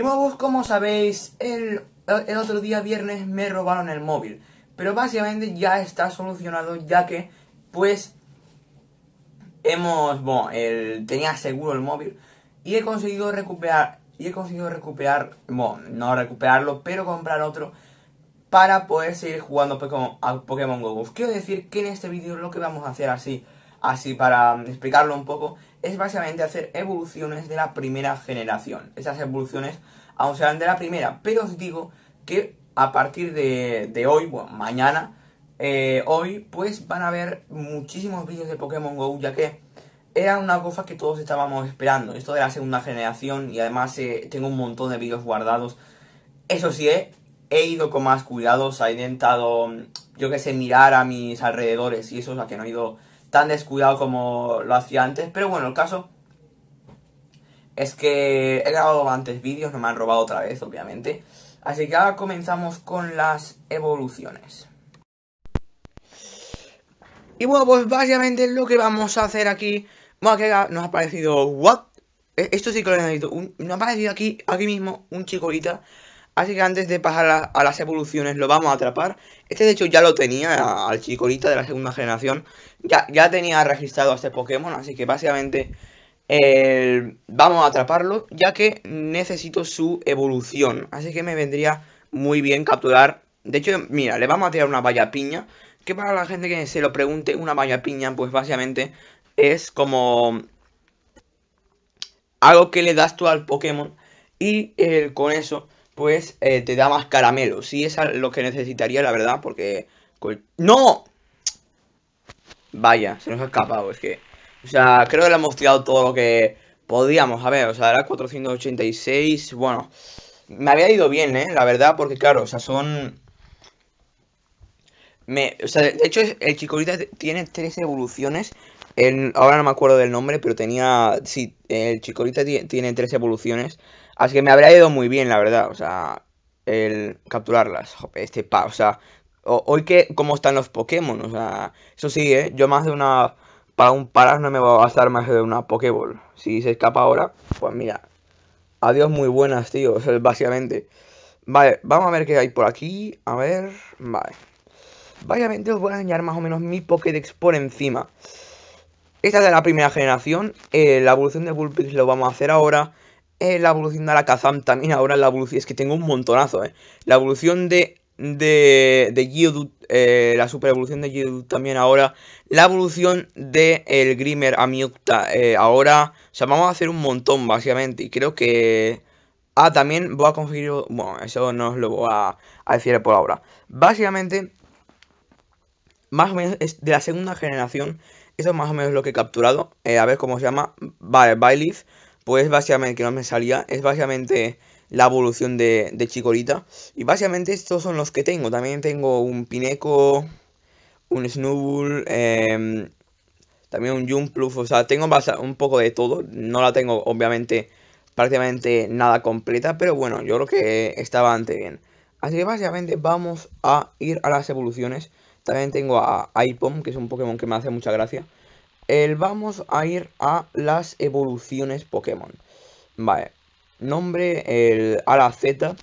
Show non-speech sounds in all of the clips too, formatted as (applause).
Y Mobus, como sabéis, el, el otro día viernes me robaron el móvil. Pero básicamente ya está solucionado, ya que, pues, hemos, bueno, tenía seguro el móvil y he conseguido recuperar, y he conseguido recuperar, bueno, no recuperarlo, pero comprar otro para poder seguir jugando a Pokémon GO. quiero decir que en este vídeo lo que vamos a hacer así, así para explicarlo un poco, es básicamente hacer evoluciones de la primera generación. Esas evoluciones Aún se de la primera, pero os digo que a partir de, hoy, bueno, mañana, eh, hoy, pues van a haber muchísimos vídeos de Pokémon GO, ya que era una cosa que todos estábamos esperando, esto de la segunda generación, y además eh, tengo un montón de vídeos guardados. Eso sí, eh, he ido con más cuidados, he intentado, yo que sé, mirar a mis alrededores, y eso, o sea, que no he ido tan descuidado como lo hacía antes, pero bueno, el caso es que he grabado antes vídeos, no me han robado otra vez, obviamente. Así que ahora comenzamos con las evoluciones. Y bueno, pues básicamente lo que vamos a hacer aquí... Bueno, que nos ha parecido... ¿What? E, esto sí que lo he nos ha aparecido aquí, aquí mismo un chicolita. Así que antes de pasar a, las evoluciones lo vamos a atrapar. Este de hecho ya lo tenía, al chicolita de la segunda generación. Ya, ya tenía registrado a este Pokémon, así que básicamente eh, vamos a atraparlo, ya que necesito su evolución. Así que me vendría muy bien capturar. De hecho, mira, le vamos a tirar una valla piña. Que para la gente que se lo pregunte, una valla piña, pues básicamente es como algo que le das tú al Pokémon. Y eh, con eso, pues eh, te da más caramelos. Si es lo que necesitaría, la verdad, porque. ¡No! Vaya, se nos ha escapado, es que. O sea, creo que le hemos tirado todo lo que podíamos. A ver, o sea, era 486. Bueno, me había ido bien, ¿eh? La verdad, porque claro, o sea, son... Me, o sea, de hecho, el Chikorita tiene tres evoluciones. ahora no me acuerdo del nombre, pero tenía... Sí, el Chikorita tiene tres evoluciones. Así que me habría ido muy bien, la verdad. O sea, el capturarlas. Este pa, o sea, hoy que... ¿Cómo están los Pokémon? O sea, eso sí, ¿eh? Yo más de una para un parás no me va a gastar más de una Pokéball. Si se escapa ahora, pues mira. Adiós, muy buenas, tío. (laughs) básicamente. Vale, vamos a ver qué hay por aquí. A ver. Vale. Básicamente os voy a enseñar más o menos mi Pokédex por encima. Esta es de la primera generación. Eh, la evolución de Bullpix lo vamos a hacer ahora. Eh, la evolución de Alakazam también ahora. La evolución... Es que tengo un montonazo, ¿eh? La evolución de de, Geodude, eh, la super evolución de Geodude también ahora, la evolución de el Grimer a eh, ahora, o sea, vamos a hacer un montón básicamente y creo que... Ah, también voy a conseguir... Bueno, eso no os lo voy a, decir por ahora. Básicamente, más o menos es de la segunda generación. Eso es más o menos lo que he capturado. Eh, a ver cómo se llama. Vale, Pues básicamente, que no me salía. Es básicamente la evolución de, de Chikorita. Y básicamente estos son los que tengo. También tengo un Pineco, un Snubbull, em, también un Jumpluf. O sea, tengo un poco de todo. No la tengo, obviamente, prácticamente nada completa. Pero bueno, yo creo que estaba bastante bien. Así que básicamente vamos a ir a las evoluciones. También tengo a Ipom, que es un Pokémon que me hace mucha gracia. El, vamos a ir a las evoluciones Pokémon. Vale, nombre, el a la Z.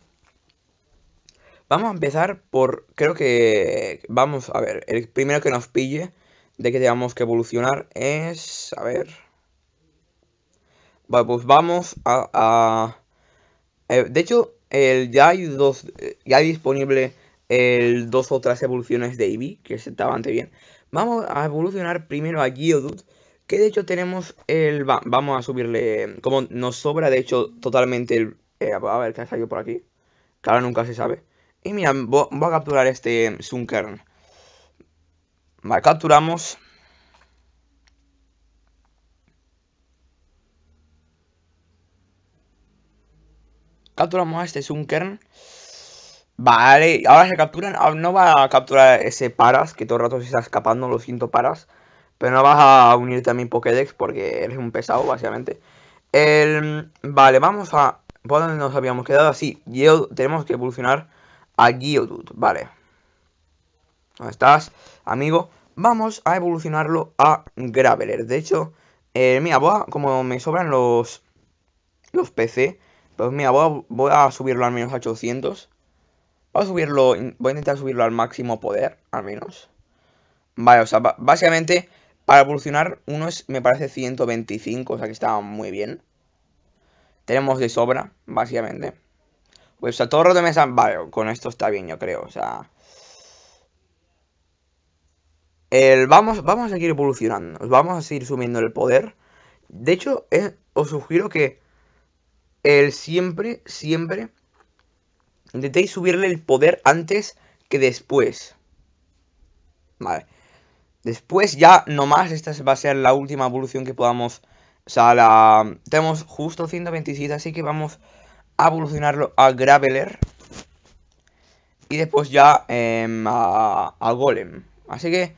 Vamos a empezar por, creo que, vamos a ver, el primero que nos pille de que tengamos que evolucionar es, a ver. pues vamos a, eh, de hecho, el, ya hay dos, ya hay disponible el dos otras evoluciones de Eevee, que estaban bastante bien. Vamos a evolucionar primero a Geodude, que de hecho tenemos el... vamos a subirle... Como nos sobra, de hecho, totalmente el... Eh, a ver, ¿qué ha salido por aquí? ahora nunca se sabe. Y mira, voy, a capturar este Sunkern. Em, vale, capturamos. Capturamos a este Sunkern. Vale, ahora se capturan. Ah, no va a capturar ese Paras, que todo el rato se está escapando, lo siento, Paras. Pero no vas a unirte a mi Pokédex porque eres un pesado, básicamente. vale, vamos a... ¿Por dónde nos habíamos quedado? Así, Geodude, tenemos que evolucionar a Geodude, vale. ¿Dónde estás, amigo? Vamos a evolucionarlo a Graveler. De hecho, eh, mira, como me sobran los, los PC, pues mira, voy a, voy a subirlo al menos a 800. Voy a subirlo, voy a intentar subirlo al máximo poder, al menos. Vale, o sea, básicamente para evolucionar, uno es, me parece, 125, o sea que está muy bien. Tenemos de sobra, básicamente. Pues a sea, todo de mesa, vale, con esto está bien, yo creo, o sea... El, vamos, vamos a seguir evolucionando, vamos a seguir subiendo el poder. De hecho, eh, os sugiero que el siempre, siempre, intentéis subirle el poder antes que después. Vale. Después ya nomás esta va a ser la última evolución que podamos... O sea, la... Tenemos justo 127, así que vamos a evolucionarlo a Graveler. Y después ya em, a, Golem. Así que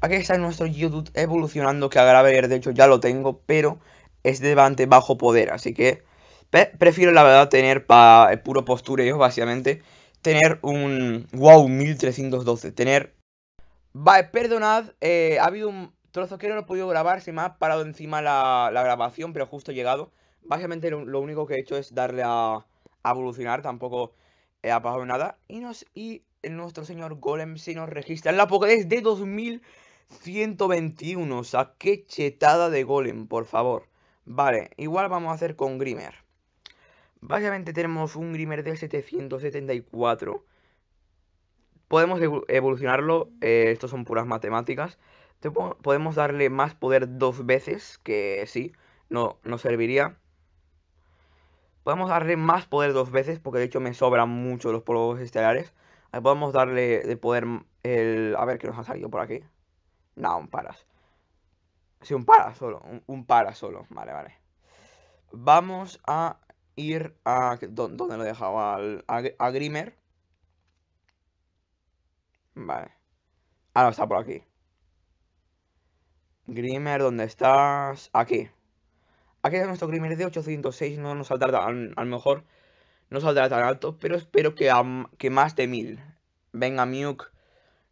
aquí está nuestro YouTube evolucionando, que a Graveler de hecho ya lo tengo, pero es de bastante bajo poder. Así que prefiero la verdad tener para el eh, puro postureo, básicamente, tener un WoW 1312, tener Vale, perdonad, eh, ha habido un trozo que no lo he podido grabar, se me ha parado encima la, grabación, pero justo he llegado. Básicamente lo, único que he hecho es darle a, evolucionar, tampoco he apagado nada. Y, nos, y nuestro señor Golem se nos registra en la Pokédex de 2121. O sea, qué chetada de Golem, por favor. Vale, igual vamos a hacer con Grimer. Básicamente tenemos un Grimer de 774 podemos evolucionarlo, eh, estos son puras matemáticas. podemos darle más poder dos veces, que sí, no nos serviría. Podemos darle más poder dos veces, porque de hecho me sobran mucho los polvos estelares. podemos darle de poder el... A ver, ¿qué nos ha salido por aquí? No, un paras. Sí, un para solo, un, para solo, vale, vale. Vamos a ir a... ¿Dónde lo he dejado? a Grimer. Vale. Ahora está por aquí. Grimer, ¿dónde estás? Aquí. Aquí es nuestro Grimer de 806. No nos saldrá tan, a lo mejor no saldrá tan alto, pero espero que, que más de 1000. Venga, Miuk.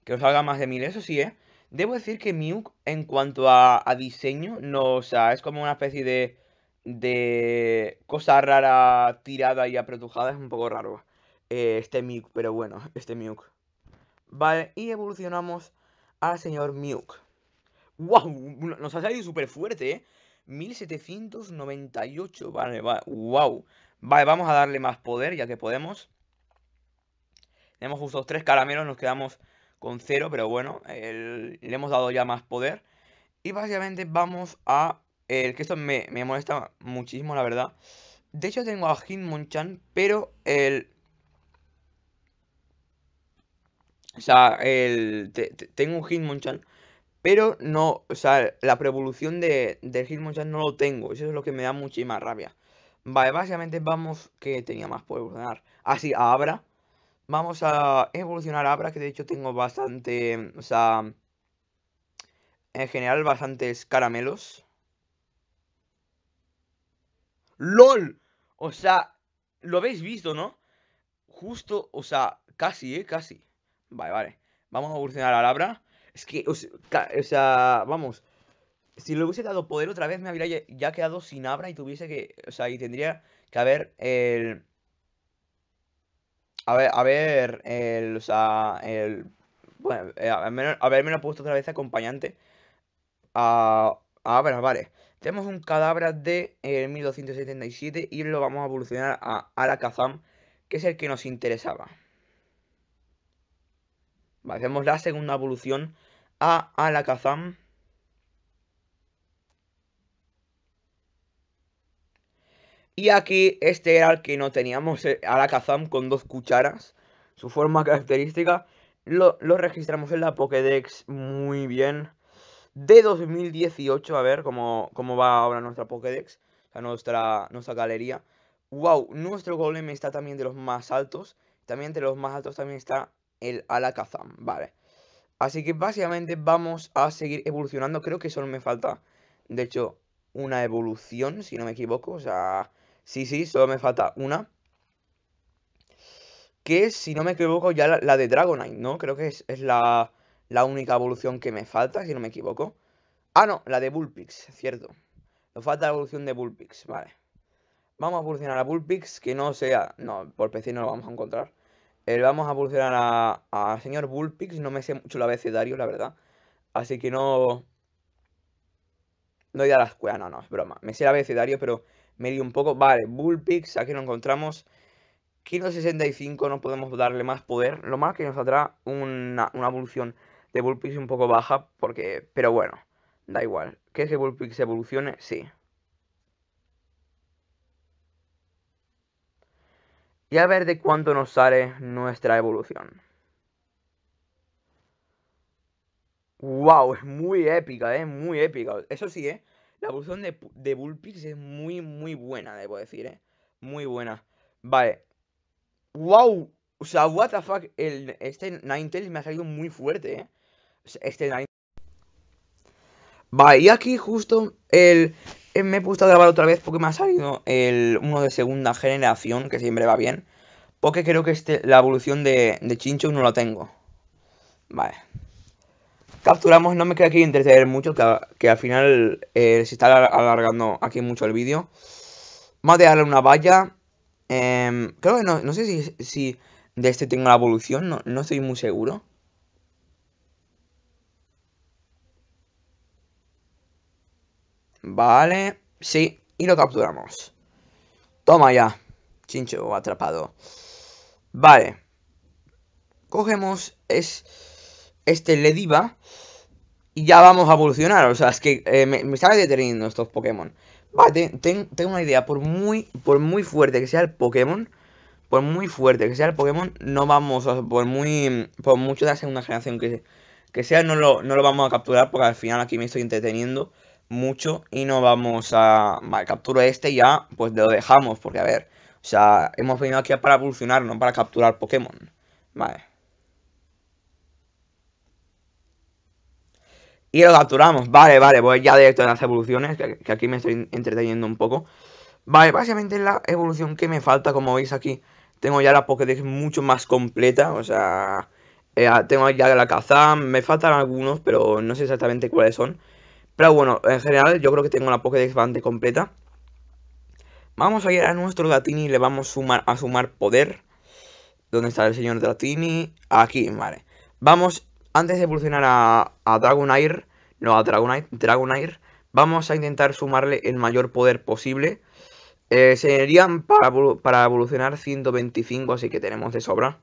Que nos salga más de 1000. Eso sí, ¿eh? Debo decir que Miuk, en cuanto a, diseño, no, o sea, es como una especie de, de cosa rara tirada y apretujada. Es un poco raro eh, este Miuk, pero bueno, este Miuk. Vale, y evolucionamos al señor Miuk. ¡Wow! Nos ha salido súper fuerte, ¿eh? 1798, vale, vale, wow. Vale, vamos a darle más poder ya que podemos. Tenemos justo tres caramelos, nos quedamos con cero, pero bueno, le hemos dado ya más poder. Y básicamente vamos a... El que esto me, me molesta muchísimo, la verdad. De hecho tengo a Hitmonchan, pero el O sea, el, tengo un Hitmonchan, pero no, o sea, la prevolución de, del Hitmonchan no lo tengo. Eso es lo que me da muchísima rabia. Vale, básicamente vamos, que tenía más por evolucionar. Así, ah, a Abra. Vamos a evolucionar a Abra, que de hecho tengo bastante, o sea, en general bastantes caramelos. ¡LOL! O sea, lo habéis visto, ¿no? Justo, o sea, casi, ¿eh? Casi. Vale, vale. Vamos a evolucionar a Abra Es que, o sea, vamos. Si le hubiese dado poder otra vez, me habría ya quedado sin Abra y tuviese que. O sea, y tendría que haber el. A ver, a ver, el. O sea, el. Bueno, eh, haberme lo puesto otra vez acompañante a, Abra, vale. Tenemos un cadabra de 1277 eh, y lo vamos a evolucionar a Alakazam, que es el que nos interesaba. Hacemos la segunda evolución a Alakazam. Y aquí este era el que no teníamos, eh, Alakazam con dos cucharas. Su forma característica lo, registramos en la Pokédex muy bien. De 2018, a ver cómo, cómo va ahora nuestra Pokédex, o nuestra, nuestra galería. Wow, nuestro golem está también de los más altos. También de los más altos también está el Alakazam, vale. Así que básicamente vamos a seguir evolucionando. Creo que solo me falta, de hecho, una evolución, si no me equivoco. O sea, sí, sí, solo me falta una. Que si no me equivoco, ya la, de Dragonite, ¿no? Creo que es, la, la, única evolución que me falta, si no me equivoco. Ah, no, la de Bullpix, cierto. Nos falta la evolución de Bullpix, vale. Vamos a evolucionar a Bullpix, que no sea... No, por PC no lo vamos a encontrar. Eh, vamos a evolucionar a, señor Bullpix. No me sé mucho el abecedario, la verdad. Así que no... No iré a la escuela, no, no, es broma. Me sé el abecedario, pero me dio un poco. Vale, Bullpix, aquí lo encontramos. 165 no podemos darle más poder. Lo más que nos atrae una, evolución de Bullpix un poco baja, porque... Pero bueno, da igual. ¿Que ese Bullpix evolucione? Sí. y a ver de cuánto nos sale nuestra evolución. ¡Wow! Es muy épica, ¿eh? Muy épica. Eso sí, ¿eh? La evolución de, de Bullpix es muy, muy buena, debo decir, ¿eh? Muy buena. Vale. ¡Wow! O sea, what the fuck. El, este Ninetales me ha salido muy fuerte, ¿eh? Este Ninetales. Vale, y aquí justo el eh, me he puesto a grabar otra vez porque me ha salido el uno de segunda generación, que siempre va bien. Porque creo que este, la evolución de, de Chincho no la tengo. Vale. Capturamos, no me queda aquí entretener mucho, que, al final eh, se está alargando aquí mucho el vídeo. más de darle una valla. Em, creo que no, no sé si, de este tengo la evolución, no, no estoy muy seguro. Vale, sí, y lo capturamos. Toma ya, chincho atrapado. Vale. Cogemos es, este Lediva y ya vamos a evolucionar. O sea, es que eh, me, me están deteniendo estos Pokémon. Vale, tengo una idea. Por muy, por muy fuerte que sea el Pokémon, por muy fuerte que sea el Pokémon, no vamos por muy, por mucho de la segunda generación que, que sea, no lo, no lo vamos a capturar porque al final aquí me estoy entreteniendo mucho y no vamos a... Vale, capturo este ya, pues lo dejamos, porque a ver, o sea, hemos venido aquí para evolucionar, no para capturar Pokémon. Vale. Y lo capturamos. Vale, vale, voy ya directo a las evoluciones, que, aquí me estoy entreteniendo un poco. Vale, básicamente la evolución que me falta, como veis aquí, tengo ya la Pokédex mucho más completa, o sea, eh, tengo ya la caza, me faltan algunos, pero no sé exactamente cuáles son. Pero bueno, en general yo creo que tengo la Pokédex bastante completa. Vamos a ir a nuestro Dratini y le vamos sumar, a sumar poder. ¿Dónde está el señor Dratini? Aquí, vale. Vamos, antes de evolucionar a, a Dragonair, no a Dragonite, Dragonair, vamos a intentar sumarle el mayor poder posible. Eh, serían para, para evolucionar 125, así que tenemos de sobra.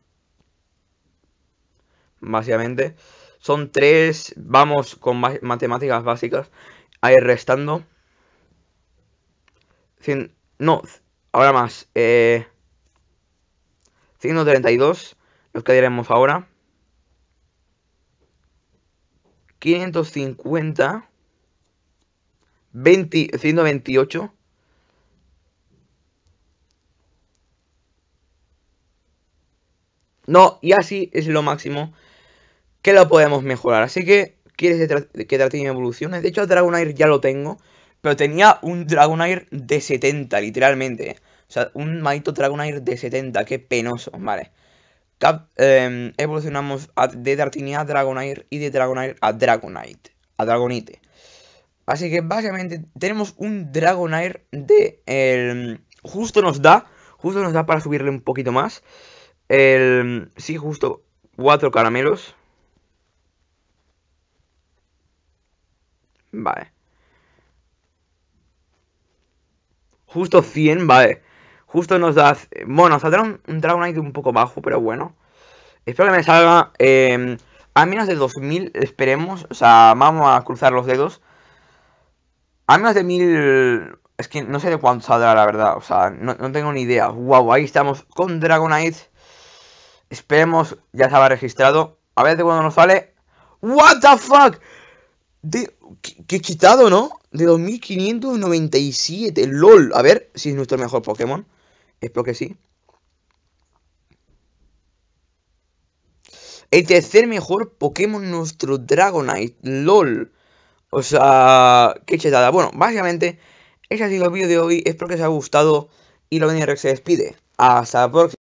Básicamente. Son tres, vamos con matemáticas básicas. Ahí restando. no, ahora más. Eh, los que haremos ahora. 550. 20, 128. No, y así es lo máximo que lo podemos mejorar. Así que, ¿quieres que Dartini evolucione? De hecho, Dragonair ya lo tengo, pero tenía un Dragonair de 70, literalmente. O sea, un maldito Dragonair de 70, qué penoso, vale. Em, evolucionamos de Dartini a Dragonair y de Dragonair a Dragonite. A Dragonite. Así que básicamente tenemos un Dragonair de... El, justo nos da, justo nos da para subirle un poquito más. El, sí, justo cuatro caramelos. Vale. Justo 100, vale. Justo nos da... Bueno, saldrá un, Dragonite un poco bajo, pero bueno. Espero que me salga... Em, a menos de 2000, esperemos. O sea, vamos a cruzar los dedos. A menos de 1000... Es que no sé de cuánto saldrá, la verdad. O sea, no, tengo ni idea. Wow, ahí estamos con Dragonite. Esperemos, ya se registrado. A ver de cuándo nos sale. What the fuck? de, que, he quitado, ¿no? De 2597. LOL. A ver si es nuestro mejor Pokémon. Espero que sí. El tercer mejor Pokémon nuestro Dragonite. LOL. O sea, qué chetada. Bueno, básicamente, ese ha sido el vídeo de hoy. Espero que os haya gustado. Y lo venía se despide. Hasta la próxima.